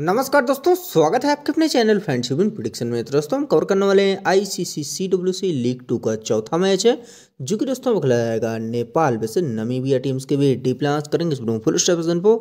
नमस्कार दोस्तों स्वागत है आपके अपने चैनल फ्रेंडशिप इन प्रोडिक्शन में तो दोस्तों हम कवर करने वाले हैं आईसीसी सीडब्ल्यूसी लीग टू का चौथा मैच है जो कि दोस्तों खेला जाएगा नेपाल वैसे नमीबिया टीम्स के भी डी करेंगे फुल स्टेप को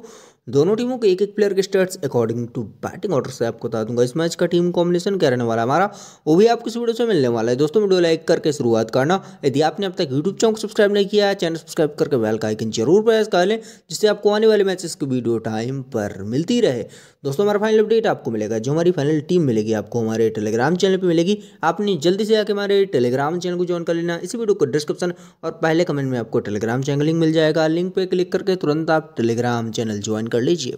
दोनों टीमों के एक एक प्लेयर के stats according to batting order से आपको बता दूंगा इस मैच का टीम कॉम्बिनेशन क्या रहने वाला हमारा वो भी आपको इस वीडियो से मिलने वाला है दोस्तों वीडियो लाइक करके शुरुआत करना यदि आपने अब तक यूट्यूब चैनल को सब्सक्राइब नहीं किया है चैनल सब्सक्राइब करके वेल का आइकन जरूर प्रेस कर लें जिससे आपको आने वाले मैचेस की वीडियो टाइम पर मिलती रहे दोस्तों हमारा फाइनल अपडेट आपको मिलेगा जो हमारी फाइनल टीम मिलेगी आपको हमारे टेलीग्राम चैनल पर मिलेगी आपने जल्दी से आके हमारे टेलीग्राम चैनल को ज्वाइन कर लेना इसी वीडियो को डिस्क्रिप्शन और पहले कमेंट में आपको टेलीग्राम चैनल लिंक मिल जाएगा लिंक पर क्लिक करके तुरंत आप टेलीग्राम चैनल ज्वाइन कर लीजिए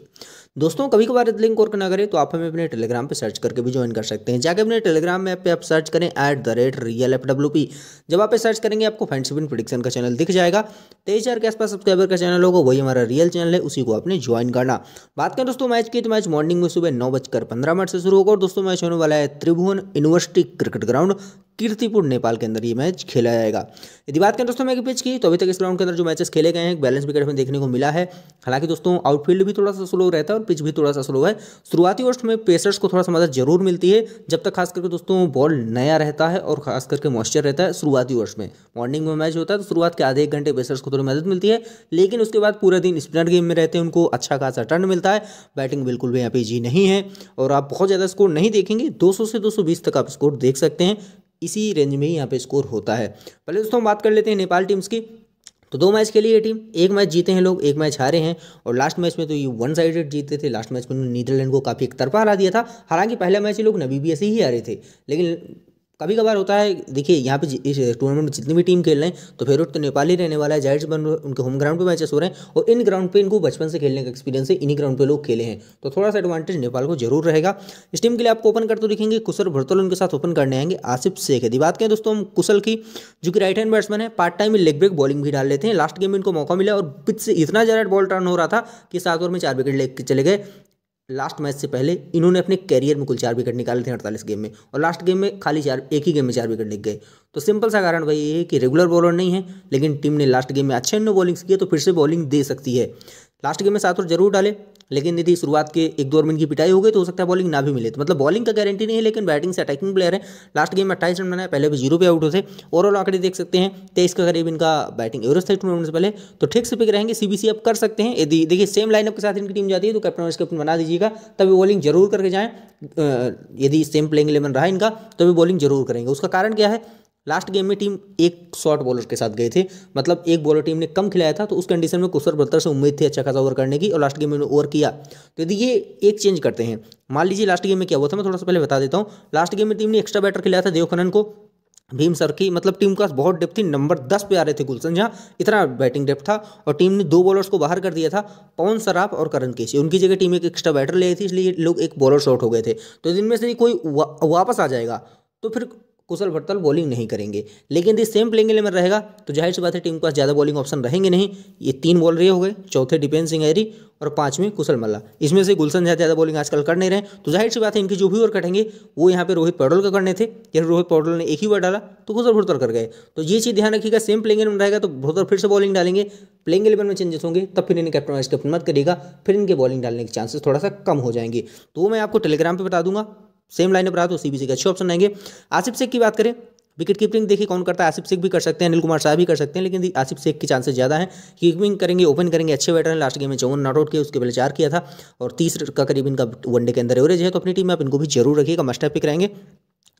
दोस्तों कभी कभार लिंक और ना करें तो आप हमें अपने टेलीग्राम पर सर्च करके भी ज्वाइन कर सकते हैं जाके अपने टेलीग्राम ऐप पे आप सर्च करें at the rate real F W P जब आप सर्च करेंगे आपको फ्रेंडशिप इन प्रिडिक्शन का चैनल दिख जाएगा तेईस हज़ार के आसपास सब्सक्राइबर का चैनल होगा वही हमारा रियल चैनल है उसी को आपने ज्वाइन करना बात करें दोस्तों मैच की तो मैच मॉर्निंग में सुबह नौ बजकर पंद्रह मिनट से शुरू होगा और दोस्तों मैच होने वाला है Tribhuvan university cricket ground Kirtipur Nepal के अंदर ये मैच खेला जाएगा यदि बात करें दोस्तों मैं पिच की तो अभी तक इस राउंड के अंदर जो मैचेस खेले गए हैं बैलेंस विकेट में देखने को मिला है हालांकि दोस्तों आउटफील्ड भी थोड़ा सा स्लो रहता है और पिच भी थोड़ा सा स्लो है शुरुआती वर्ष में पेसर्स को थोड़ा सा मदद जरूर मिलती है जब तक खास करके दोस्तों बॉल नया रहता है और खास करके मॉइस्चर रहता है शुरुआती वर्ष में मॉर्निंग में मैच होता है तो शुरुआत के आधे एक घंटे पेसर्स को थोड़ी मदद मिलती है लेकिन उसके बाद पूरा दिन स्पिनर गेम में रहते हैं उनको अच्छा खासा टर्न मिलता है बैटिंग बिल्कुल भी यहाँ पे जी नहीं है और आप बहुत ज़्यादा स्कोर नहीं देखेंगे दो से दो तक आप स्कोर देख सकते हैं इसी रेंज में ही यहाँ पे स्कोर होता है पहले दोस्तों हम बात कर लेते हैं नेपाल टीम्स की तो दो मैच खेली ये टीम एक मैच जीते हैं लोग एक मैच हारे हैं और लास्ट मैच में तो ये वन साइडेड जीते थे लास्ट मैच में उन्होंने नीदरलैंड को काफ़ी एक तरफा हरा दिया था हालांकि पहला मैच ये लोग नबीबिया से ही हारे थे लेकिन कभी कभार होता है देखिए यहाँ पे इस टूर्नामेंट में जितनी भी टीम खेल रहे हैं तो फेवरेट तो नेपाली रहने वाला है जाहिर बन उनके होम ग्राउंड पे मैचेस हो रहे हैं और इन ग्राउंड पे इनको बचपन से खेलने का एक्सपीरियंस है इन्हीं ग्राउंड पे लोग खेले हैं तो थोड़ा सा एडवांटेज नेपाल को जरूर रहेगा इस टीम के लिए आपको ओपन करते दिखेंगे कुशल भरतोल उनके साथ ओपन करने आएंगे आसिफ शेख यदि बात करें दोस्तों हम कुशल की जो कि राइट हैंड बैट्समैन है part time leg break bowling भी डाल लेते हैं लास्ट गेम में इनको मौका मिला और पिच से इतना ज़्यादा बॉल टर्न हो रहा था कि सात ओवर में चार विकेट लेकर चले गए लास्ट मैच से पहले इन्होंने अपने कैरियर में कुल चार विकेट निकाले थे अड़तालीस गेम में और लास्ट गेम में खाली चार एक ही गेम में चार विकेट निक गए तो सिंपल सा कारण भाई ये है कि रेगुलर बॉलर नहीं है लेकिन टीम ने लास्ट गेम में अच्छे अन्य बॉलिंग्स किए तो फिर से बॉलिंग दे सकती है लास्ट गेम में सात और जरूर डाले लेकिन यदि शुरुआत के एक दो मिनट की इनकी पिटाई हो गई तो हो सकता है बॉलिंग ना भी मिले तो मतलब बॉलिंग का गारंटी नहीं है लेकिन बैटिंग से अटैकिंग प्लेयर है लास्ट गेम में अट्ठाईस रन बनाया पहले भी जीरो पे आउट होते ओवरऑल आंकड़े देख सकते हैं तेईस का करीब इनका बैटिंग एवरेज था टूर्नामेंट से पहले तो ठीक से पिक रहेंगे सीबीसी अब कर सकते हैं यदि देखिए सेम लाइनअप के साथ इनकी टीम जाती है तो कैप्टन वाइस कैप्टन बना दीजिएगा तभी बॉलिंग जरूर करके जाएँ यदि सेम प्लेइंग इलेवन रहा इनका तो भी बॉलिंग जरूर करेंगे उसका कारण क्या है लास्ट गेम में टीम एक शॉर्ट बॉलर के साथ गए थे मतलब एक बॉलर टीम ने कम खिलाया था तो उस कंडीशन में कुशर बत्तर से उम्मीद थी अच्छा खासा ओवर करने की और लास्ट गेम में उन्होंने ओवर किया तो यदि ये एक चेंज करते हैं मान लीजिए लास्ट गेम में क्या हुआ था मैं थोड़ा सा पहले बता देता हूँ लास्ट गेम में टीम ने एक्स्ट्रा बैटर खिलाया था देव खनन को भीम सर की मतलब टीम का बहुत डेप थी नंबर दस पे आ रहे थे गुलशन जहाँ इतना बैटिंग डेप था और टीम ने दो बॉलर्स को बाहर कर दिया था पवन सराफ और करण केसी उनकी जगह टीम एक एक्स्ट्रा बैटर ले थी इसलिए लोग एक बॉलर शॉर्ट हो गए थे तो इनमें से कोई वापस आ जाएगा तो फिर कुशल भट्टल बॉलिंग नहीं करेंगे लेकिन यदि सेम प्लेइंग एलेवन रहेगा तो जाहिर सी बात है टीम के पास ज़्यादा बॉलिंग ऑप्शन रहेंगे नहीं ये तीन बॉल रहे हो गए चौथे डिपेंद सिंह एरी और पांचवें कुशल मल्ला इसमें से गुलशन झा ज़्यादा बॉलिंग आजकल कर नहीं रहे तो जाहिर सी बात है इनकी जो भी ओवर कटेंगे वो यहाँ पर रोहित पौडल का करने थे जब रोहित पौडल ने एक ही ओवर डाला तो कुशल भुड़तर कर गए तो ये चीज़ ध्यान रखिएगा सेम प्लेइंग में रहेगा तो भुड़तर फिर से बॉलिंग डालेंगे प्लेइंग एलेवन में चेंजेस होंगे तब फिर इन्हें कैप्टन वाइस कैप्टन मत करेगा फिर इनके बॉलिंग डालने के चांसेस थोड़ा सा कम हो जाएंगे तो मैं आपको टेलीग्राम पर बता दूंगा सेम लाइन रहा तो सीबीसी के अच्छे ऑप्शन आएंगे आसिफ शेख की बात करें विकेट कीपिंग देखिए कौन करता है आसिफ शेख भी कर सकते हैं अनिल कुमार शाह भी कर सकते हैं लेकिन आसिफ शेख के चांसेस ज़्यादा हैं कीपिंग करेंगे ओपन करेंगे अच्छे बैटर हैं लास्ट गेम में चौवन नॉट आउट किया उसके पहले चार किया था और तीस का करीब इनका वनडे के अंदर एवरेज है तो अपनी टीम में आप इनको भी जरूर रखिएगा मस्ट पिक रहेंगे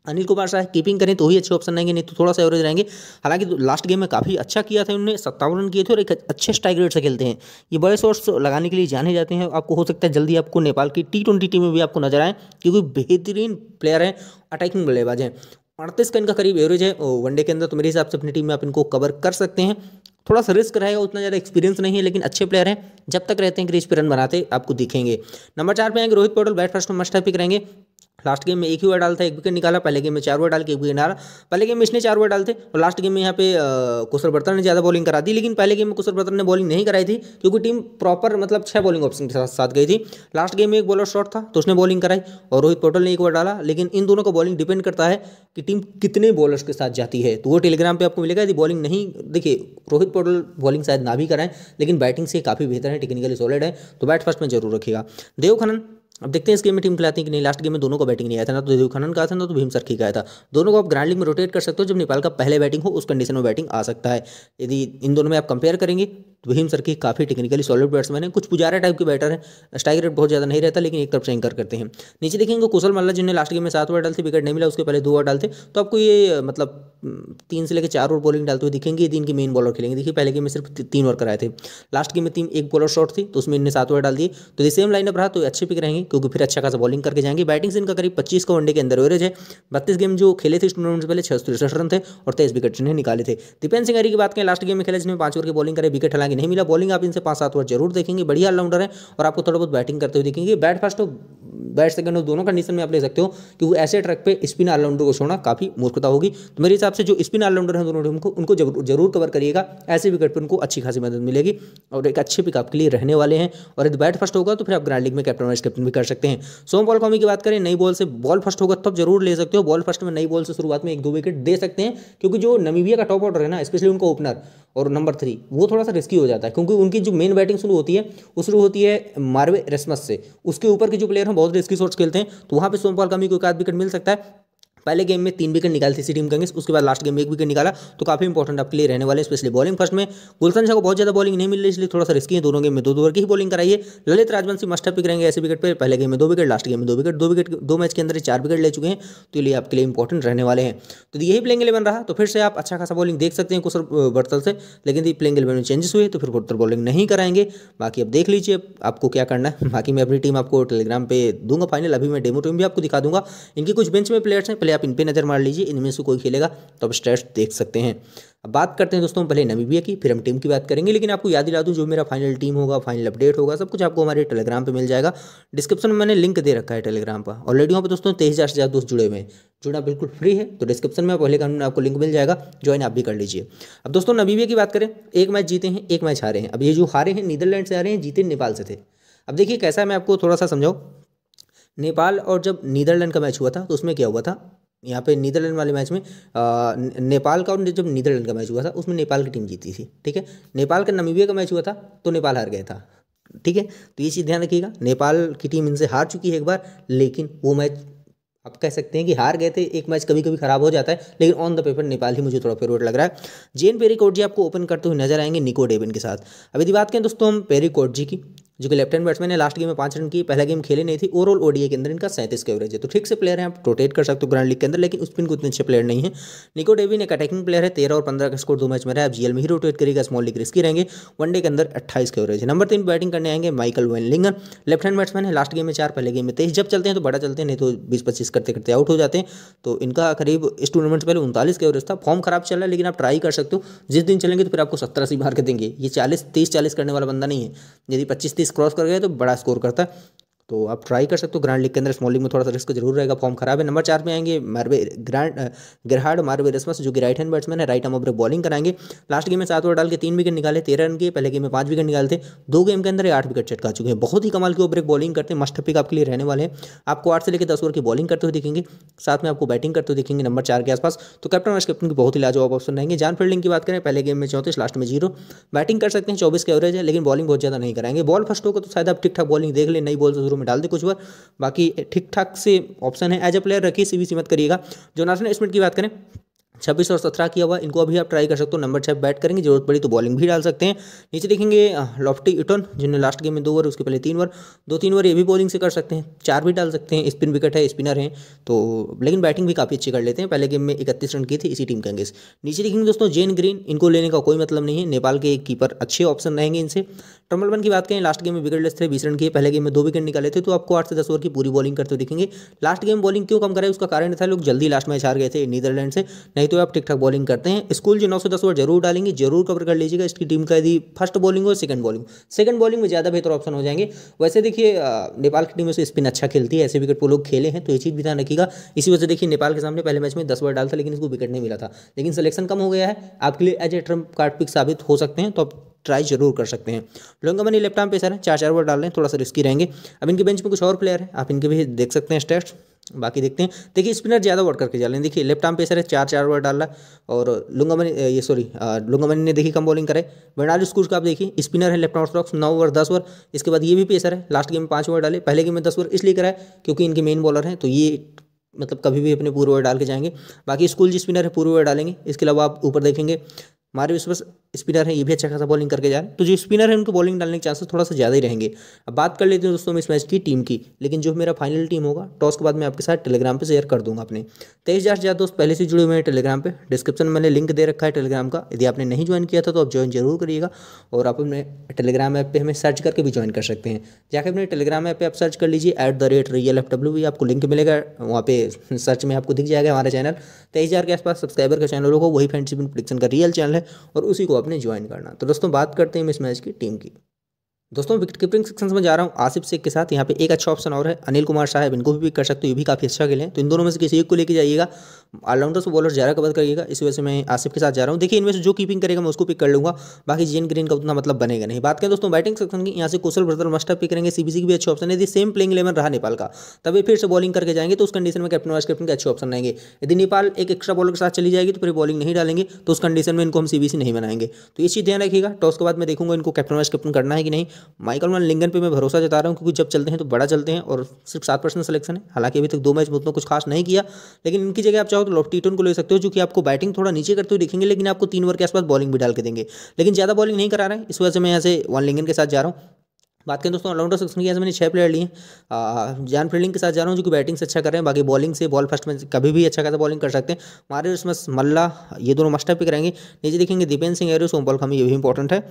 अनिल कुमार शाह कीपिंग करें तो ही अच्छे ऑप्शन रहेंगे नहीं तो थोड़ा सा एवरेज रहेंगे हालांकि तो लास्ट गेम में काफ़ी अच्छा किया था उन्होंने सत्तावन रन किए थे और एक अच्छे स्ट्राइक रेट से खेलते हैं ये बड़े शॉट्स लगाने के लिए जाने जाते हैं आपको हो सकता है जल्दी आपको नेपाल की टी ट्वेंटी टीम में भी आपको नजर आए क्योंकि बेहतरीन प्लेयर हैं अटैकिंग बल्लेबाज हैं अड़तीस का इनका करीब एवरेज है वनडे के अंदर तो मेरे हिसाब से अपनी टीम में आप इनको कवर कर सकते हैं थोड़ा सा रिस्क रहेगा उतना ज़्यादा एक्सपीरियंस नहीं है लेकिन अच्छे प्लेयर हैं जब तक रहते हैं क्रीज पे रन बनाते आपको दिखेंगे नंबर चार पे आएंगे रोहित पोटल बैट फर्स्ट में मस्ट पिक रहेंगे लास्ट गेम में एक ही ओवर डालता था एक विकेट निकाला पहले गेम में चार ओवर डाल के एक विकेट हारा पहले गेम में इसने चार ओवर डाल थे और लास्ट गेम में यहाँ पे कुशल बर्तन ने ज़्यादा बॉलिंग करा दी लेकिन पहले गेम में कुशल बर्तन ने बॉलिंग नहीं कराई थी क्योंकि टीम प्रॉपर मतलब छह बॉलिंग ऑप्शन के साथ साथ गई थी लास्ट गेम में एक बॉलर शॉट था तो उसने बॉलिंग कराई और रोहित पोटल ने एक ओवर डाला लेकिन इन दोनों का बॉलिंग डिपेंड करता है कि टीम कितने बॉलर्स के साथ जाती है तो वो टेलीग्राम पर आपको मिलेगा यदि बॉलिंग नहीं देखिए रोहित पोटल बॉलिंग शायद ना भी कराएं लेकिन बैटिंग से काफ़ी बेहतर है टेक्निकली सॉलिड है तो बैट फर्स्ट में जरूर रखेगा देव खनन अब देखते हैं इस गेम में टीम खिलाती है कि नहीं लास्ट गेम में दोनों को बैटिंग नहीं आया था ना तो देव खनन का था ना तो भीम सरखी का आया था दोनों को आप ग्रैंड लीग में रोटेट कर सकते हो जब नेपाल का पहले बैटिंग हो उस कंडीशन में बैटिंग आ सकता है यदि इन दोनों में आप कंपेयर करेंगे तो सर की काफ़ी टेक्निकली सॉलिड बैट्समैन है कुछ पुजारा टाइप के बैटर है स्ट्राइक रेट बहुत ज़्यादा नहीं रहता लेकिन एक तरफ से एंकर करते हैं नीचे देखेंगे कुशल मल्ला जिन्हें लास्ट गेम में सात ओवर डालते विकेट नहीं मिला उसके पहले दो ओवर डालते तो आपको ये मतलब तीन से लेकर चार ओवर बॉलिंग डालते हुए दिखेंगे दिन के मेन बॉलर खेलेंगे देखिए पहले गेम में सिर्फ तीन ओवर कराए थे लास्ट गेम में तीन एक बॉलर शॉट थी तो उसमें इनने सात ओवर डाल दिए तो ये सेम लाइनअप रहा तो अच्छे पिक रहेंगे क्योंकि फिर अच्छा खासा बॉलिंग करके जाएंगे बैटिंग से इनका करीब पच्चीस का वनडे के अंदर एवरेज है बत्तीस गेम जो खेले थे इस टूर्नामेंट पहले छह सौ तिरसठ रन थे और तेईस विकेट जिन्हें निकाले थे दीपेन सिंह की बात करें लास्ट गेम में खेले जिन्हें पांच ओवर की बॉलिंग करें विकेट हलाएंगे कि नहीं मिला बॉलिंग आप इनसे पांच सात ओवर जरूर देखेंगे बढ़िया ऑलराउंडर है और आपको थोड़ा बहुत बैटिंग करते हुए देखेंगे बैट फर्स्ट बैट सेकंड और दोनों कंडीशन में आप ले सकते हो कि वो ऐसे ट्रैक पे स्पिन ऑलराउंडर को छोड़ना काफ़ी मूर्खता होगी तो मेरे हिसाब से जो स्पिन ऑलराउंडर है दोनों टीम को उनको जरूर कवर करिएगा ऐसे विकेट पर उनको अच्छी खासी मदद मिलेगी और एक अच्छे पिक आपके लिए रहने वाले हैं और यदि बैट फर्स्ट होगा तो फिर आप ग्रैंड लीग में कैप्टन वाइस कैप्टन भी कर सकते हैं सोम बॉल कॉमी की बात करें नई बॉल से बॉल फर्स्ट होगा तब जरूर ले सकते हो बॉल फर्स्ट में नई बॉल से शुरुआत में एक दो विकेट दे सकते हैं क्योंकि जो नमीबिया का टॉप ऑर्डर है ना स्पेशली उनका ओपनर और नंबर थ्री वो थोड़ा सा रिस्की हो जाता है क्योंकि उनकी जो मेन बैटिंग शुरू होती है वो शुरू होती है मार्वे रेस्मस से उसके ऊपर के जो प्लेयर हैं पॉजिटिव स्क्रीन शॉट्स खेलते हैं तो वहाँ पर सोमपाल कमी को एक आध विकेट मिल सकता है पहले गेम में तीन विकेट थी थे टीम कंगेस उसके बाद लास्ट गेम में एक विकेट निकाला तो काफी इंपॉर्टेंट आपके लिए रहने वाले हैं स्पेशली बॉलिंग फर्स्ट में गुलशन शाह को बहुत ज्यादा बॉलिंग नहीं मिल रही इसलिए थोड़ा सा रिस्की है दोनों गेम में दो दो की ही बॉलिंग कराइए ललित राजवंशी मस्ट पिक रहेंगे ऐसे विकेट पर पहले गेम में दो विकेट लास्ट गेम में दो विकेट दो विकेट दो मैच के अंदर चार विकेट ले चुके हैं तो ये आपके लिए इंपॉर्टेंट रहने वाले हैं तो यही प्लेंग इलेवन रहा तो फिर से आप अच्छा खासा बॉलिंग देख सकते हैं कुछ बर्तल से लेकिन यदि प्लेंग इलेवन में चेंजेस हुए तो फिर उत्तर बॉलिंग नहीं कराएंगे बाकी अब देख लीजिए आपको क्या करना है बाकी मैं अपनी टीम आपको टेलीग्राम पे दूंगा फाइनल अभी मैं डेमो टीम भी आपको दिखा दूंगा इनकी कुछ बेंच में प्लेयर्स हैं प्लेयर आप इन पर नज़र मार लीजिए इनमें से कोई खेलेगा तो आप स्टैट्स देख सकते हैं अब बात करते हैं दोस्तों पहले नमीबिया की फिर हम टीम की बात करेंगे लेकिन आपको याद दिला दूँ जो मेरा फाइनल टीम होगा फाइनल अपडेट होगा सब कुछ आपको हमारे टेलीग्राम पर मिल जाएगा डिस्क्रिप्शन में मैंने लिंक दे रखा है टेलीग्राम पर ऑलरेडी वहाँ पर दोस्तों तेईस हज़ार से ज़्यादा दोस्त जुड़े हुए हैं जुड़ा बिल्कुल फ्री है तो डिस्क्रिप्शन में पहले कानून आपको लिंक मिल जाएगा ज्वाइन आप भी कर लीजिए अब दोस्तों नमीबिया की बात करें एक मैच जीते हैं एक मैच हारे हैं अब ये जो हारे हैं नीदरलैंड से हारे हैं जीते नेपाल से थे अब देखिए कैसा है मैं आपको थोड़ा सा समझाऊँ नेपाल और जब नीदरलैंड का मैच हुआ था तो उसमें क्या हुआ था यहाँ पे नीदरलैंड वाले मैच में नेपाल का और जब नीदरलैंड का मैच हुआ था उसमें नेपाल की टीम जीती थी ठीक है नेपाल का नमीबिया का मैच हुआ था तो नेपाल हार गया था ठीक है तो ये चीज़ ध्यान रखिएगा नेपाल की टीम इनसे हार चुकी है एक बार लेकिन वो मैच आप कह सकते हैं कि हार गए थे एक मैच कभी कभी खराब हो जाता है लेकिन ऑन द पेपर नेपाल ही मुझे थोड़ा फेवरेट लग रहा है जेन कोट जी आपको ओपन करते हुए नजर आएंगे निको डेबिन के साथ अभी बात करें दोस्तों हम पेरी कोट जी की जो कि लेफ्ट हैंड बैट्समैन है लास्ट गेम में पांच रन की पहला गेम खेले नहीं थी ओवरऑल ओडीए के अंदर इनका सैंतीस का एवरेज है तो ठीक से प्लेयर है आप रोटेट कर सकते हो ग्रांड लीग के अंदर लेकिन उस पिन को इतने अच्छे प्लेयर नहीं है निको डेविन एक अटैकिंग प्लेयर है तेरह और पंद्रह का स्कोर दो मैच में रहा है आप जीएल में ही रोटेट करेगा स्मॉल लीग रिस्की रहेंगे वनडे के अंदर अट्ठाईस का एवरेज है नंबर तीन बैटिंग करने आएंगे Michael Lingen left hand batsman है लास्ट गेम में चार पहले गेम में तेईस जब चलते हैं तो बड़ा चलते हैं नहीं तो बीस पच्चीस करते करते आउट हो जाते हैं तो इनका करीब इस टूर्नामेंट से पहले उनतालीस का एवरेज था फॉर्म खराब चल रहा है लेकिन आप ट्राई कर सकते हो जिस दिन चलेंगे तो फिर आपको सत्तर अस्सी मार के देंगे ये चालीस तीस चालीस करने वाला बंदा नहीं है यदि पच्चीस तीस क्रॉस कर गया तो बड़ा स्कोर करता तो आप ट्राई कर सकते हो ग्रैंड लीग के अंदर स्मॉल लीग में थोड़ा सा रिस्क जरूर रहेगा फॉर्म खराब है नंबर चार में आएंगे मारवे ग्रैंड ग्रहाड मारवे रस्मस जो कि राइट हैंड बैट्समैन है राइट आर्म ओवर बॉलिंग कराएंगे लास्ट गेम में सात ओवर डाल के तीन विकेट निकाले तेरह रन के पहले गेम में पाँच विकेट निकाले थे दो गेम के अंदर आठ विकेट चटका चुके हैं बहुत ही कमाल के ओवर एक बॉलिंग करते हैं मस्ट पिक आपके लिए रहने वाले हैं आपको आठ से लेकर दस ओवर की बॉलिंग करते हुए दिखेंगे साथ में आपको बैटिंग करते हुए दिखेंगे नंबर चार के आसपास तो कैप्टन वाइस कैप्टन की बहुत ही लाजवाब ऑप्शन रहेंगे जान फील्डिंग की बात करें पहले गेम में चौंतीस लास्ट में जीरो बैटिंग कर सकते हैं चौबीस के एवरेज है लेकिन बॉलिंग बहुत ज़्यादा नहीं कराएंगे बॉल फर्स्ट होगा तो शायद आप ठीक ठाक बॉलिंग देख लें नई बॉल शुरू में डाल दे कुछ बार बाकी ठीक ठाक से ऑप्शन है एज ए प्लेयर रखिए सी सीमित करिएगा जो जोनाथन स्मिथ की बात करें छब्बीस और सत्रह किया हुआ इनको अभी आप ट्राई कर सकते हो नंबर छः बैट करेंगे जरूरत पड़ी तो बॉलिंग भी डाल सकते हैं नीचे देखेंगे लॉफ्टी इटन जिन्होंने लास्ट गेम में दो ओवर उसके पहले तीन ओवर दो तीन ओवर ये भी बॉलिंग से कर सकते हैं चार भी डाल सकते हैं स्पिन विकेट है स्पिनर हैं तो लेकिन बैटिंग भी काफ़ी अच्छी कर लेते हैं पहले गेम में इकतीस रन की थी इसी टीम के अंगेस नीचे देखेंगे दोस्तों जेन ग्रीन इनको लेने का कोई मतलब नहीं है नेपाल के एक कीपर अच्छे ऑप्शन रहेंगे इनसे टर्मल वन की बात करें लास्ट गेम में विकेटलेस थे बीस रन के पहले गेम में दो विकेट निकाले थे तो आपको आठ से दस ओवर की पूरी बॉलिंग करते दिखेंगे लास्ट गेम बॉलिंग क्यों कम कराई उसका कारण था लोग जल्दी लास्ट मैच हार गए थे नीदरलैंड से नहीं तो आप ठीक ठाक बॉलिंग करते हैं स्कूल जो नौ सौ दस ओवर जरूर डालेंगे जरूर कवर कर लीजिएगा इसकी टीम का यदि फर्स्ट बॉलिंग और सेकंड बॉलिंग सेकंड बॉलिंग में ज़्यादा बेहतर ऑप्शन हो जाएंगे वैसे देखिए नेपाल की टीम में स्पिन अच्छा खेलती है ऐसे विकेट वो लोग खेले हैं तो ये चीज़ भी ध्यान रखिएगा इसी वजह से देखिए नेपाल के सामने पहले मैच में दस ओवर डाल था लेकिन इसको विकेट नहीं मिला था लेकिन सिलेक्शन कम हो गया है आपके लिए as a trump card pick साबित हो सकते हैं तो आप ट्राई जरूर कर सकते हैं का मनी लेफ्ट पे सर है चार चार ओवर डाल रहे हैं थोड़ा सा रिस्की रहेंगे अब इनके बेंच में कुछ और प्लेयर है आप इनके भी देख सकते हैं स्टेट्स बाकी देखते हैं देखिए स्पिनर ज़्यादा वर्ड करके जा रहे हैं देखिए लेफ्ट आर्म सर है चार चार ओवर डाला और लुंगामनी ये सॉरी लुंगामनी ने देखिए कम बॉलिंग करे बनारस स्कूल का आप देखिए स्पिनर है लेफ्ट आउट स्ट्रॉक्स नौ ओवर दस ओवर इसके बाद ये भी पेसर है लास्ट गेम में पाँच ओवर डाले पहले गेम में दस ओवर इसलिए कराए क्योंकि इनके मेन बॉलर हैं तो ये मतलब कभी भी अपने पूर्व ओवर डाल के जाएंगे बाकी स्कूल जी स्पिनर है पूर्व ओवर डालेंगे इसके अलावा आप ऊपर देखेंगे मारे विश्वास स्पिनर है ये भी अच्छा खासा बॉलिंग करके जा रहे हैं तो जो स्पिनर है उनको बॉलिंग डालने के चांसेस थोड़ा सा ज़्यादा ही रहेंगे अब बात कर लेते हैं दोस्तों इस मैच की टीम की लेकिन जो मेरा फाइनल टीम होगा टॉस के बाद मैं आपके साथ टेलीग्राम पर शेयर कर दूंगा अपने तेईस हज़ार से दोस्त पहले से जुड़े हुए हैं टेलीग्राम पर डिस्क्रिप्शन में मैंने लिंक दे रखा है टेलीग्राम का यदि आपने नहीं ज्वाइन किया था तो आप ज्वाइन जरूर करिएगा और आप अपने टेलीग्राम ऐप पर हमें सर्च करके भी ज्वाइन कर सकते हैं जाकर अपने टेलीग्राम ऐप पर आप सर्च कर लीजिए at the rate real F W भी आपको लिंक मिलेगा वहाँ पर सर्च में आपको दिख जाएगा हमारा चैनल तेईस हज़ार के आसपास सब्सक्राइबर का चैनल होगा वही फ्रेंडशिप इन का रियल चैनल है और उसी को आपने ज्वाइन करना तो दोस्तों बात करते हैं हम इस मैच की टीम की दोस्तों विकेट कीपिंग सेक्शन में जा रहा हूँ आसिफ शेख के साथ यहाँ पे एक अच्छा ऑप्शन और है अनिल कुमार साहब इनको भी पिक कर सकते हो ये भी काफ़ी अच्छा खेल है तो इन दोनों में से किसी एक को लेके जाइएगा ऑलराउंडर्स बॉलर ज़्यादा कवर करिएगा इस वजह से मैं आसिफ के साथ जा रहा हूँ देखिए इनमें से जो कीपिंग करेगा मैं उसको पिक कर लूँगा बाकी जेन ग्रीन का उतना मतलब बनेगा नहीं बात करें दोस्तों बैटिंग सेक्शन की यहाँ से कुशल ब्रदर मस्टर पिक करेंगे सीबीसी की भी अच्छे ऑप्शन है यदि सेम प्लेइंग इलेवन रहा नेपाल का तभी फिर से बॉलिंग करके जाएंगे तो उस कंडीशन में कैप्टन वाइस कैप्टन के अच्छे ऑप्शन रहेंगे यदि नेपाल एक एक्स्ट्रा बॉलर के साथ चली जाएगी तो फिर बॉलिंग नहीं डालेंगे तो उस कंडीशन में इनको हम सीबीसी नहीं बनाएंगे तो इसी चीज़ ध्यान रखिएगा टॉस के बाद मैं देखूंगा इनको कैप्टन वाइस कैप्टन करना है कि नहीं माइकल वन लिंगन पे मैं भरोसा जता रहा हूँ क्योंकि जब चलते हैं तो बड़ा चलते हैं और सिर्फ सात परसेंट सिलेक्शन है हालांकि अभी तक दो मैच में कुछ खास नहीं किया लेकिन इनकी जगह आप चाहो तो लॉफ्टीटन को ले सकते हो जो कि आपको बैटिंग थोड़ा नीचे करते हुए दिखेंगे लेकिन आपको तीन ओवर के आसपास बॉलिंग भी डाल के देंगे लेकिन ज़्यादा बॉलिंग नहीं करा रहे हैं इस वजह से मैं यहाँ से वन लिंगन के साथ जा रहा हूँ बात करें दोस्तों ऑलराउंडर सेक्शन की मैंने छह प्लेयर लिए जान फील्डिंग के साथ जा रहा हूँ जो कि बैटिंग से अच्छा कर रहे हैं बाकी बॉलिंग से बॉल फर्स्ट में कभी भी अच्छा खासा बॉलिंग कर सकते हैं मारे उसमें मल्ला ये दोनों मस्टर पिक रहेंगे नीचे देखेंगे दीपेंद्र सिंह एरियो सोमपाल खामी ये भी इंपॉर्टेंट है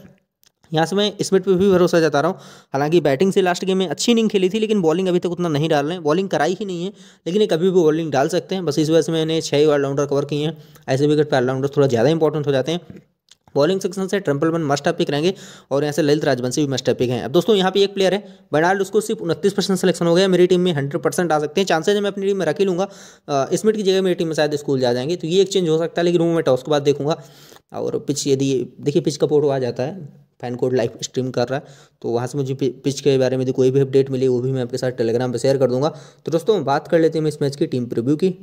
यहाँ से मैं स्मिट पर भी भरोसा जता रहा हूँ हालांकि बैटिंग से लास्ट गेम में अच्छी इनिंग खेली थी लेकिन बॉलिंग अभी तक उतना नहीं डाल रहे हैं बॉलिंग कराई ही नहीं है लेकिन कभी भी बॉलिंग डाल सकते हैं बस इस वजह से मैंने छः ऑलराउंडर कवर किए हैं ऐसे विकेट पर ऑलराउंडर थोड़ा ज़्यादा इंपॉर्टेंट हो जाते हैं बॉलिंग सेक्शन से ट्रम्पल वन मस्ट अपिक रहेंगे और यहाँ से ललित राजवंशी भी मस्ट अपिक हैं अब दोस्तों यहाँ पे एक प्लेयर है बर्नाल्ड उसको सिर्फ उनतीस परसेंट सिलेक्शन हो गया मेरी टीम में हंड्रेड परसेंट आ सकते हैं चांसेज मैं अपनी टीम में रख ही लूँगा स्मिट की जगह मेरी टीम में शायद स्कूल जा जाएंगे तो ये एक चेंज हो सकता है लेकिन वो मैं टॉस के बाद देखूंगा और पिच यदि देखिए पिच का फोटो आ जाता है फैन कोड लाइव स्ट्रीम कर रहा है तो वहाँ से मुझे पिच के बारे में यदि कोई भी अपडेट मिली वो भी मैं आपके साथ टेलीग्राम पर शेयर कर दूँगा तो दोस्तों बात कर लेते हैं इस मैच की टीम प्रिव्यू की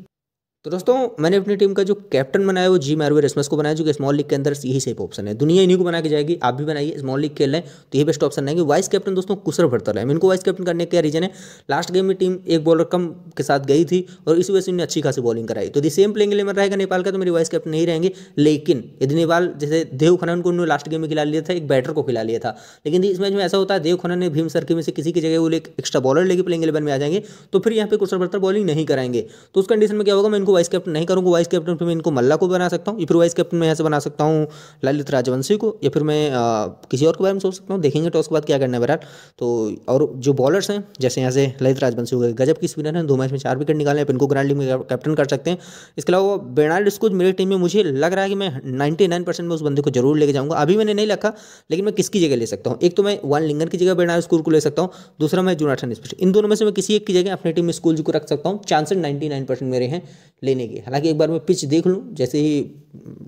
तो दोस्तों मैंने अपनी टीम का जो कैप्टन बनाया वो जी मारवे रेसमस को बनाया जो कि स्मॉल लीग के अंदर यही सेफ ऑप्शन है दुनिया इन्हीं को बना के जाएगी आप भी बनाइए स्मॉल लीग खेल रहे हैं तो यही बेस्ट ऑप्शन रहेंगे वाइस कैप्टन दोस्तों कुसर भरता है इनको वाइस कैप्टन करने का रीजन है लास्ट गेम में टीम एक बॉलर कम के साथ गई थी और इसी वजह से उन्हें अच्छी खासी बॉलिंग कराई तो दी सेम प्लेंग एलेवन रहेगा नेपाल का तो मेरी वाइस कैप्टन नहीं रहेंगे लेकिन यदि नेपाल जैसे देव खनन को उन्होंने लास्ट गेम में खिला लिया था एक बैटर को खिला लिया था लेकिन इस मैच में ऐसा होता है देव खनन ने भीम सर्किल में से किसी की जगह वो एक एक्स्ट्रा बॉलर लेके प्लेंग इलेवन में आ जाएंगे तो फिर यहाँ पर कुसर भरता बॉलिंग नहीं कराएंगे तो उस कंडीशन में क्या होगा मैं इनको वाइस कैप्टन नहीं करूँगा वाइस कैप्टन फिर मैं इनको मल्ला को बना सकता हूँ या फिर वाइस कैप्टन मैं ऐसे बना सकता हूँ ललित राजवंशी को या फिर मैं आ, किसी और के बारे में सोच सकता हूँ देखेंगे टॉस के बाद क्या करना है बहरहाल तो और जो बॉलर्स हैं जैसे यहाँ से ललित राजवंशी हो गए गजब की स्पिनर हैं दो मैच में चार विकेट निकाले इनको ग्रैंड लीग में कैप्टन कर सकते हैं इसके अलावा बेनाल्ड स्कूज मेरी टीम में मुझे लग रहा है कि मैं नाइन्टी में उस बंदे को जरूर लेके जाऊँगा अभी मैंने नहीं रखा लेकिन मैं किसकी जगह ले सकता हूँ एक तो मैं वन लिंगन की जगह बेनाल्ड स्कूल को ले सकता हूँ दूसरा मैं जूनाथन स्पिट इन दोनों में से मैं किसी एक की जगह अपनी टीम में स्कूल को रख सकता हूँ चांसेस नाइन्टी मेरे हैं लेने की हालांकि एक बार मैं पिच देख लूँ जैसे ही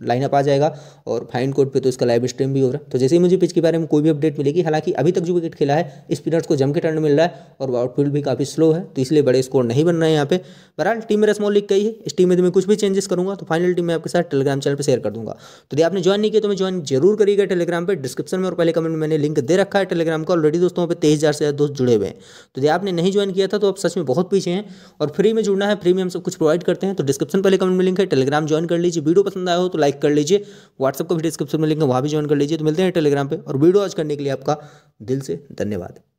लाइनअप आ जाएगा और फाइन कोड पे तो इसका लाइव स्ट्रीम भी हो रहा है तो जैसे ही मुझे पिच के बारे में कोई भी अपडेट मिलेगी हालांकि अभी तक जो विकेट खेला है स्पिनर्स को जम के टर्न मिल रहा है और आउटफील्ड भी काफ़ी स्लो है तो इसलिए बड़े स्कोर नहीं बन रहे हैं यहाँ पे बहरहाल टीम मेरा स्मॉल लीग कही है इस टीम में तो मैं कुछ भी चेंजेस करूँगा तो फाइनल टीम मैं आपके साथ टेलीग्राम चैनल पर शेयर कर दूँगा तो यदि आपने ज्वाइन नहीं किया तो मैं ज्वाइन जरूर करिएगा टेलीग्राम पर डिस्क्रिप्शन में और पहले कमेंट मैंने लिंक दे रखा है टेलीग्राम का ऑलरेडी दोस्तों पर तेईस से ज़्यादा दोस्त जुड़े हुए हैं तो यदि आपने नहीं ज्वाइन किया था तो आप सच में बहुत पीछे हैं और फ्री में जुड़ना है फ्री में हम सब कुछ प्रोवाइड करते हैं तो तो डिस्क्रिप्शन पहले कमेंट में लिंक है टेलीग्राम ज्वाइन कर लीजिए वीडियो पसंद आया हो तो लाइक कर लीजिए व्हाट्सअप का भी डिस्क्रिप्शन में लिंक है वहाँ भी ज्वाइन कर लीजिए तो मिलते हैं टेलीग्राम पर और वीडियो आज करने के लिए आपका दिल से धन्यवाद